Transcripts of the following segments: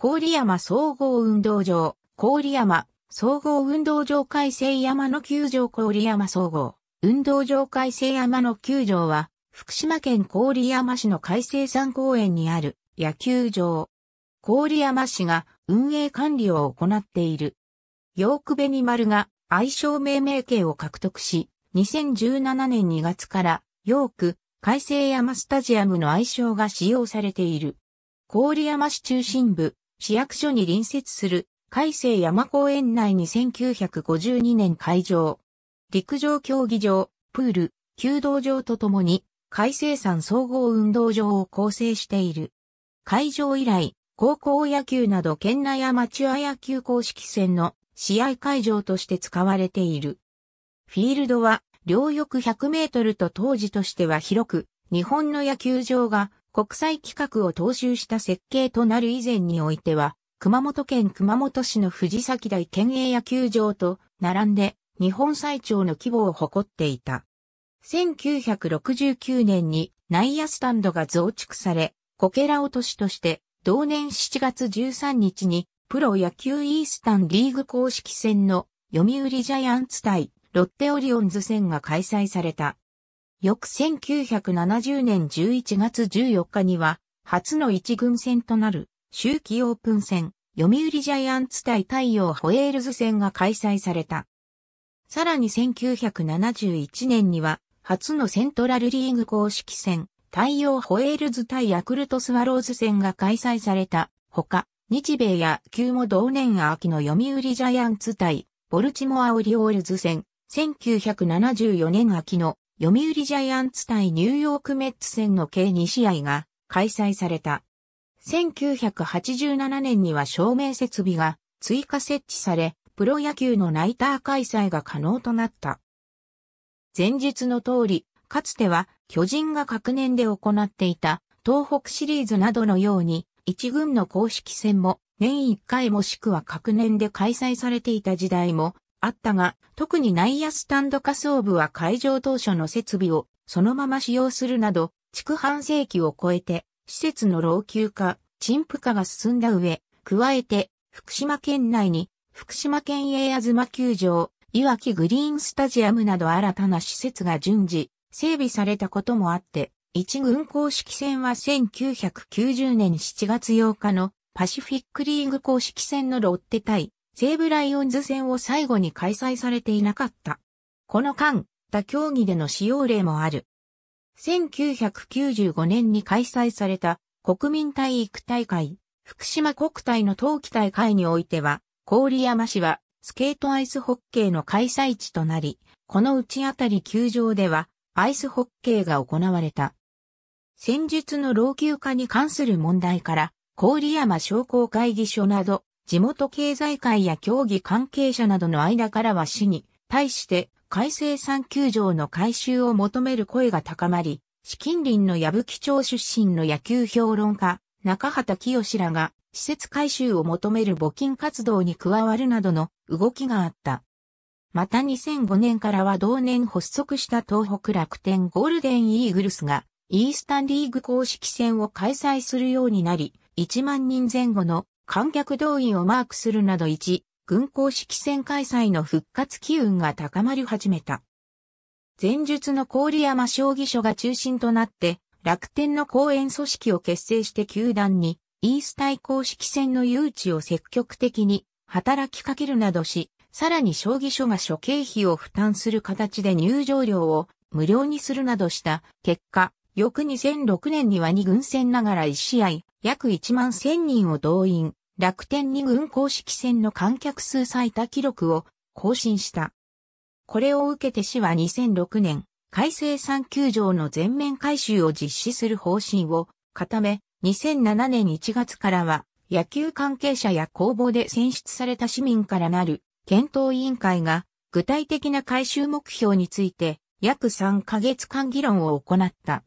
郡山総合運動場、郡山総合運動場改正山の球場郡山総合運動場改正山の球場は、福島県郡山市の改正山公園にある野球場。郡山市が運営管理を行っている。ヨークベニマルが愛称命名権を獲得し、2017年2月からヨーク改正山スタジアムの愛称が使用されている。郡山市中心部、市役所に隣接する海西山公園内に1952年会場。陸上競技場、プール、弓道場とともに海西山総合運動場を構成している。会場以来、高校野球など県内アマチュア野球公式戦の試合会場として使われている。フィールドは両翼100メートルと当時としては広く、日本の野球場が国際規格を踏襲した設計となる以前においては、熊本県熊本市の藤崎台県営野球場と並んで日本最長の規模を誇っていた。1969年に内野スタンドが増築され、こけら落としとして同年7月13日にプロ野球イースタンリーグ公式戦の読売ジャイアンツ対ロッテオリオンズ戦が開催された。翌1970年11月14日には、初の一軍戦となる、秋季オープン戦、読売ジャイアンツ対太陽ホエールズ戦が開催された。さらに1971年には、初のセントラルリーグ公式戦、太陽ホエールズ対ヤクルトスワローズ戦が開催された。ほか、日米野球も同年秋の読売ジャイアンツ対、ボルチモアオリオールズ戦、1974年秋の読売ジャイアンツ対ニューヨークメッツ戦の計2試合が開催された。1987年には照明設備が追加設置され、プロ野球のナイター開催が可能となった。前述の通り、かつては巨人が各年で行っていた東北シリーズなどのように、一軍の公式戦も年1回もしくは各年で開催されていた時代もあったが、特に内野スタンド下層部は会場当初の設備をそのまま使用するなど、築半世紀を超えて、施設の老朽化、陳腐化が進んだ上、加えて、福島県内に、福島県営あずま球場、いわきグリーンスタジアムなど新たな施設が順次、整備されたこともあって、一軍公式戦は1990年7月8日のパシフィックリーグ公式戦のロッテ対西武ライオンズ戦を最後に開催されていなかった。この間、他競技での使用例もある。1995年に開催された国民体育大会、福島国体の冬季大会においては、郡山市はスケートアイスホッケーの開催地となり、このうちあたり球場ではアイスホッケーが行われた。戦術の老朽化に関する問題から、郡山商工会議所など地元経済界や競技関係者などの間からは市に対して改正産休場の改修を求める声が高まり、市近隣の矢吹町出身の野球評論家、中畑清らが施設改修を求める募金活動に加わるなどの動きがあった。また2005年からは同年発足した東北楽天ゴールデンイーグルスがイースタンリーグ公式戦を開催するようになり、1万人前後の観客動員をマークするなど一、軍港式戦開催の復活機運が高まり始めた。前述の郡山将棋所が中心となって、楽天の公演組織を結成して球団に、イース対公式戦の誘致を積極的に働きかけるなどし、さらに将棋所が諸経費を負担する形で入場料を無料にするなどした結果、翌2006年には2軍戦ながら1試合約1万1000人を動員、楽天2軍公式戦の観客数最多記録を更新した。これを受けて市は2006年、改正3球場の全面改修を実施する方針を固め、2007年1月からは野球関係者や公募で選出された市民からなる検討委員会が具体的な改修目標について約3ヶ月間議論を行った。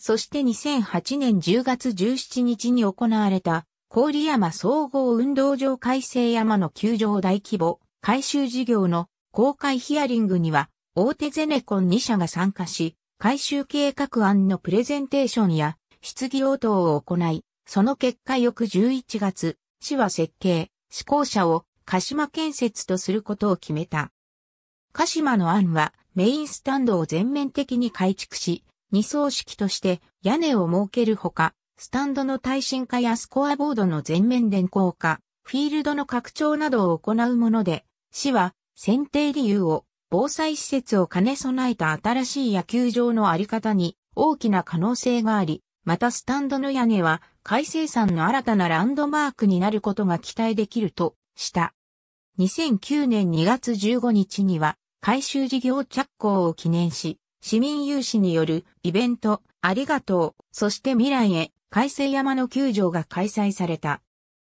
そして2008年10月17日に行われた、郡山総合運動場改正山の球場大規模改修事業の公開ヒアリングには大手ゼネコン2社が参加し、改修計画案のプレゼンテーションや質疑応答を行い、その結果翌11月、市は設計、施工者を鹿島建設とすることを決めた。鹿島の案はメインスタンドを全面的に改築し、二層式として屋根を設けるほか、スタンドの耐震化やスコアボードの全面電光化、フィールドの拡張などを行うもので、市は選定理由を防災施設を兼ね備えた新しい野球場のあり方に大きな可能性があり、またスタンドの屋根は改正産の新たなランドマークになることが期待できるとした。2009年2月15日には改修事業着工を記念し、市民有志によるイベント、ありがとう、そして未来へ、海星山の球場が開催された。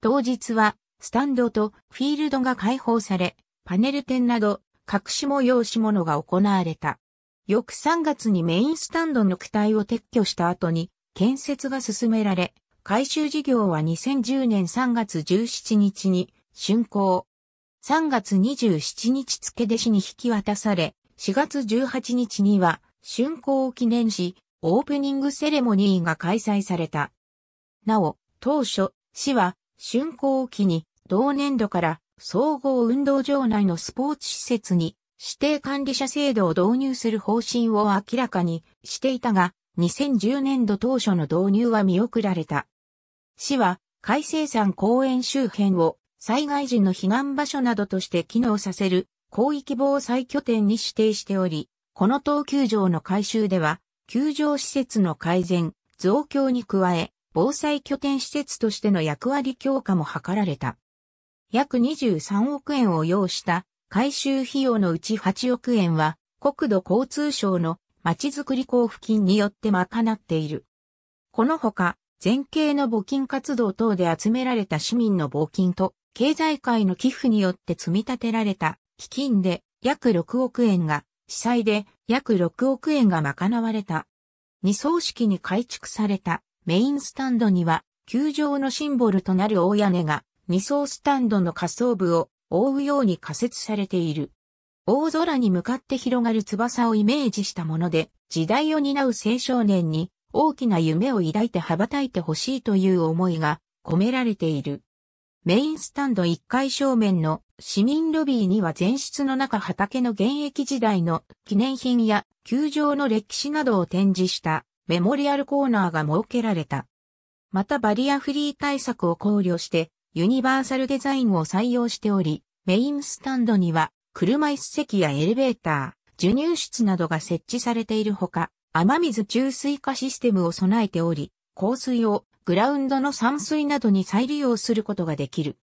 当日は、スタンドとフィールドが開放され、パネル展など、各種催し物が行われた。翌3月にメインスタンドの躯体を撤去した後に、建設が進められ、改修事業は2010年3月17日に竣工。3月27日付出しに引き渡され、4月18日には、竣工を記念し、オープニングセレモニーが開催された。なお、当初、市は、竣工を機に、同年度から総合運動場内のスポーツ施設に指定管理者制度を導入する方針を明らかにしていたが、2010年度当初の導入は見送られた。市は、海生山公園周辺を災害時の避難場所などとして機能させる広域防災拠点に指定しており、この東球場の改修では、球場施設の改善、増強に加え、防災拠点施設としての役割強化も図られた。約23億円を要した改修費用のうち8億円は、国土交通省の町づくり交付金によって賄っている。このほか、前景の募金活動等で集められた市民の募金と、経済界の寄付によって積み立てられた基金で約6億円が、被災で約6億円が賄われた。二層式に改築されたメインスタンドには、球場のシンボルとなる大屋根が、二層スタンドの下層部を覆うように仮設されている。大空に向かって広がる翼をイメージしたもので、時代を担う青少年に大きな夢を抱いて羽ばたいてほしいという思いが込められている。メインスタンド1階正面の市民ロビーには前室の中畑の現役時代の記念品や球場の歴史などを展示したメモリアルコーナーが設けられた。またバリアフリー対策を考慮してユニバーサルデザインを採用しており、メインスタンドには車椅子席やエレベーター、授乳室などが設置されているほか、雨水注水化システムを備えており、香水をグラウンドの散水などに再利用することができる。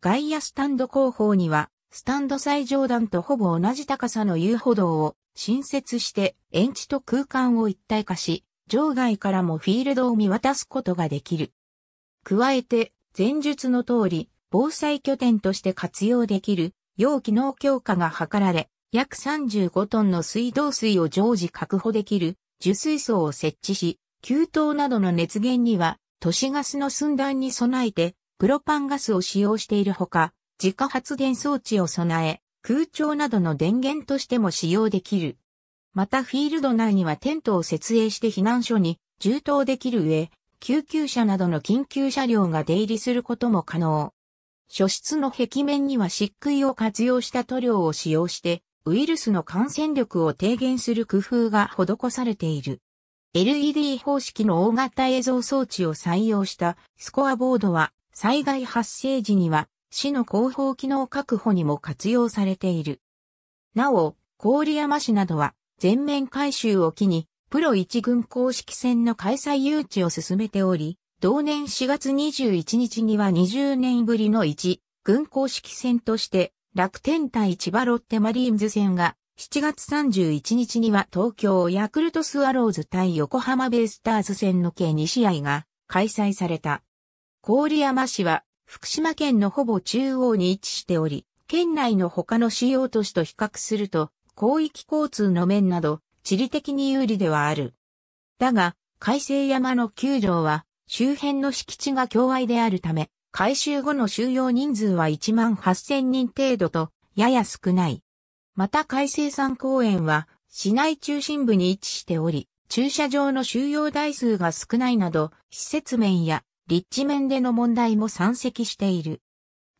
外野スタンド後方には、スタンド最上段とほぼ同じ高さの遊歩道を新設して園地と空間を一体化し、場外からもフィールドを見渡すことができる。加えて、前述の通り、防災拠点として活用できる、容機能強化が図られ、約35トンの水道水を常時確保できる、受水槽を設置し、給湯などの熱源には都市ガスの寸断に備えて、プロパンガスを使用しているほか、自家発電装置を備え、空調などの電源としても使用できる。またフィールド内にはテントを設営して避難所に充当できる上、救急車などの緊急車両が出入りすることも可能。初室の壁面には漆喰を活用した塗料を使用して、ウイルスの感染力を低減する工夫が施されている。LED 方式の大型映像装置を採用したスコアボードは災害発生時には市の広報機能確保にも活用されている。なお、郡山市などは全面改修を機にプロ一軍公式戦の開催誘致を進めており、同年4月21日には20年ぶりの1軍公式戦として楽天対千葉ロッテマリーンズ戦が7月31日には東京ヤクルトスワローズ対横浜ベイスターズ戦の計2試合が開催された。郡山市は福島県のほぼ中央に位置しており、県内の他の主要都市と比較すると、広域交通の面など、地理的に有利ではある。だが、海星山の球場は、周辺の敷地が境外であるため、改修後の収容人数は1万8000人程度と、やや少ない。また海星山公園は市内中心部に位置しており、駐車場の収容台数が少ないなど、施設面や立地面での問題も山積している。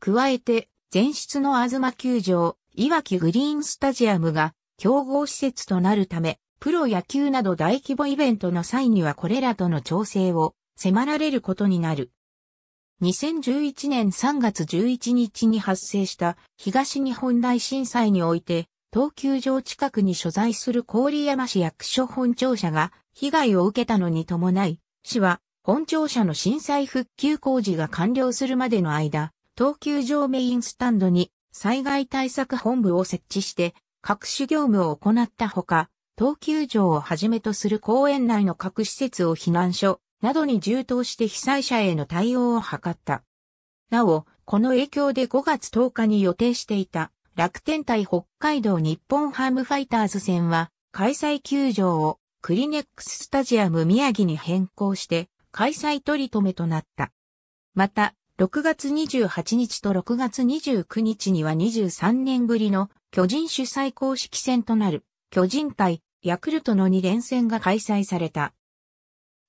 加えて、前室の東球場、いわきグリーンスタジアムが競合施設となるため、プロ野球など大規模イベントの際にはこれらとの調整を迫られることになる。2011年3月11日に発生した東日本大震災において、東急場近くに所在する郡山市役所本庁舎が被害を受けたのに伴い、市は本庁舎の震災復旧工事が完了するまでの間、東急場メインスタンドに災害対策本部を設置して各種業務を行ったほか、東急場をはじめとする公園内の各施設を避難所、などに充当して被災者への対応を図った。なお、この影響で5月10日に予定していた楽天対北海道日本ハムファイターズ戦は開催球場をクリネックススタジアム宮城に変更して開催取り留めとなった。また、6月28日と6月29日には23年ぶりの巨人主催公式戦となる巨人対ヤクルトの2連戦が開催された。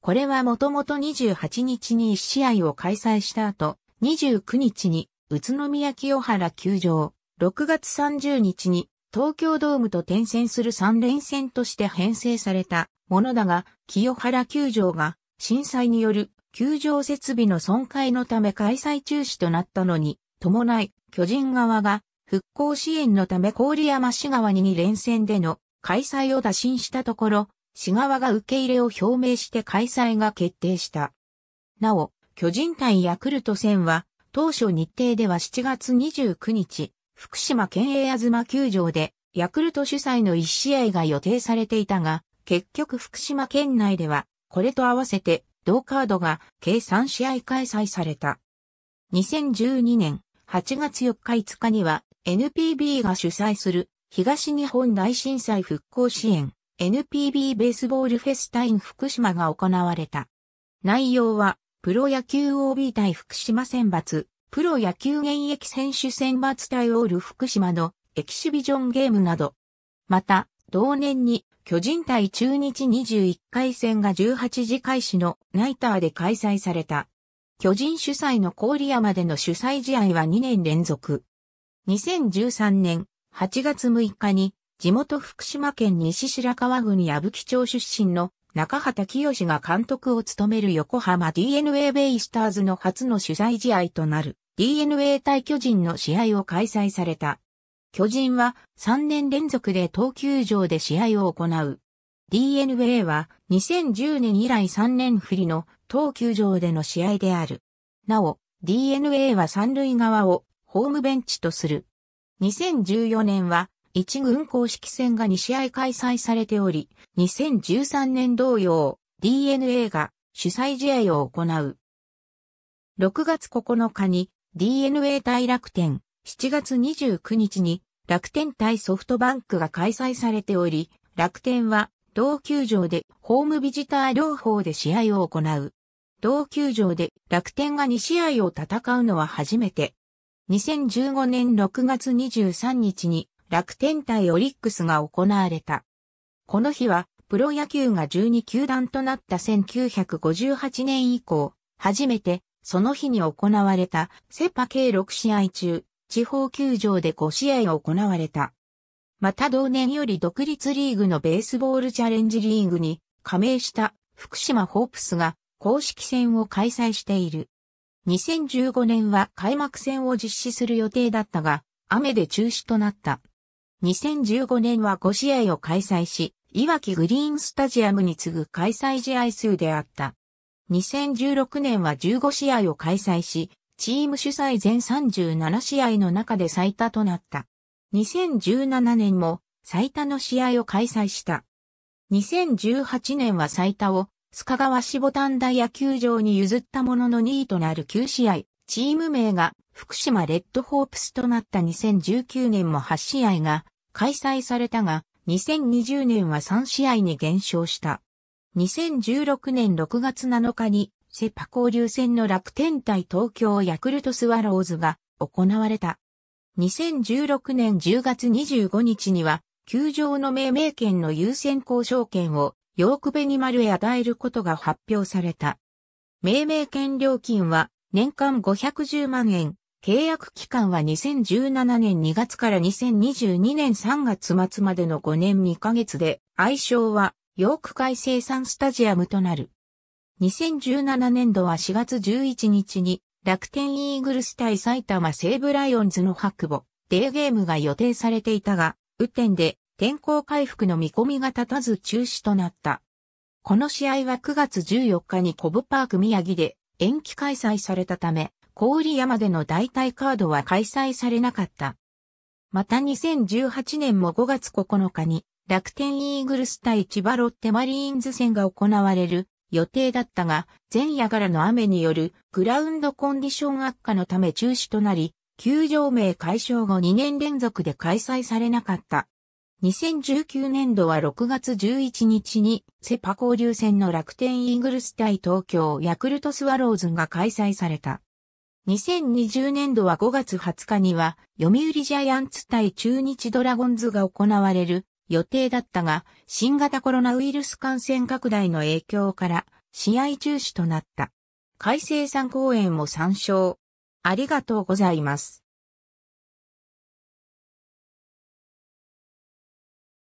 これはもともと28日に1試合を開催した後、29日に宇都宮清原球場、6月30日に東京ドームと転戦する3連戦として編成されたものだが、清原球場が震災による球場設備の損壊のため開催中止となったのに、伴い巨人側が復興支援のため郡山市側に2連戦での開催を打診したところ、市側が受け入れを表明して開催が決定した。なお、巨人対ヤクルト戦は、当初日程では7月29日、福島県営あずま球場で、ヤクルト主催の1試合が予定されていたが、結局福島県内では、これと合わせて、同カードが計3試合開催された。2012年8月4日5日には NPB が主催する東日本大震災復興支援 NPB ベースボールフェスタイン福島が行われた。内容は、プロ野球 OB 対福島選抜、プロ野球現役選手選抜対オール福島のエキシビジョンゲームなど。また、同年に巨人対中日21回戦が18時開始のナイターで開催された。巨人主催の郡山での主催試合は2年連続。2013年8月6日に地元福島県西白川郡矢吹町出身の中畑清が監督を務める横浜 DNA ベイスターズの初の取材試合となる DNA 対巨人の試合を開催された。巨人は3年連続で東球場で試合を行う。DNA は2010年以来3年振りの東球場での試合である。なお、DNA は三塁側をホームベンチとする。2014年は1軍公式戦が2試合開催されており、2013年同様、DNA が主催試合を行う。6月9日に DNA 対楽天、7月29日に楽天対ソフトバンクが開催されており、楽天は同球場でホームビジター両方で試合を行う。同球場で楽天が2試合を戦うのは初めて。2015年6月23日に楽天対オリックスが行われた。この日は、プロ野球が12球団となった1958年以降、初めて、その日に行われた、セパ計6試合中、地方球場で5試合行われた。また同年より独立リーグのベースボールチャレンジリーグに加盟した福島ホープスが公式戦を開催している。2015年は開幕戦を実施する予定だったが、雨で中止となった。2015年は5試合を開催し、いわきグリーンスタジアムに次ぐ開催試合数であった。2016年は15試合を開催し、チーム主催全37試合の中で最多となった。2017年も最多の試合を開催した。2018年は最多を、須賀川市ボタン大野球場に譲ったものの2位となる9試合、チーム名が福島レッドホープスとなった2019年も8試合が開催されたが、2020年は3試合に減少した。2016年6月7日に、セパ交流戦の楽天対東京ヤクルトスワローズが行われた。2016年10月25日には、球場の命名権の優先交渉権をヨークベニマルへ与えることが発表された。命名権料金は年間510万円、契約期間は2017年2月から2022年3月末までの5年2ヶ月で、愛称はヨーク海生産スタジアムとなる。2017年度は4月11日に楽天イーグルス対埼玉西武ライオンズの白母、デーゲームが予定されていたが、雨天で天候回復の見込みが立たず中止となった。この試合は9月14日にコブパーク宮城で延期開催されたため、小売山での代替カードは開催されなかった。また2018年も5月9日に楽天イーグルス対千葉ロッテマリーンズ戦が行われる予定だったが、前夜からの雨によるグラウンドコンディション悪化のため中止となり、球場名解消後2年連続で開催されなかった。2019年度は6月11日にセパ交流戦の楽天イーグルス対東京ヤクルトスワローズが開催された。2020年度は5月20日には、読売ジャイアンツ対中日ドラゴンズが行われる予定だったが、新型コロナウイルス感染拡大の影響から、試合中止となった。改正3公演も参照。ありがとうございます。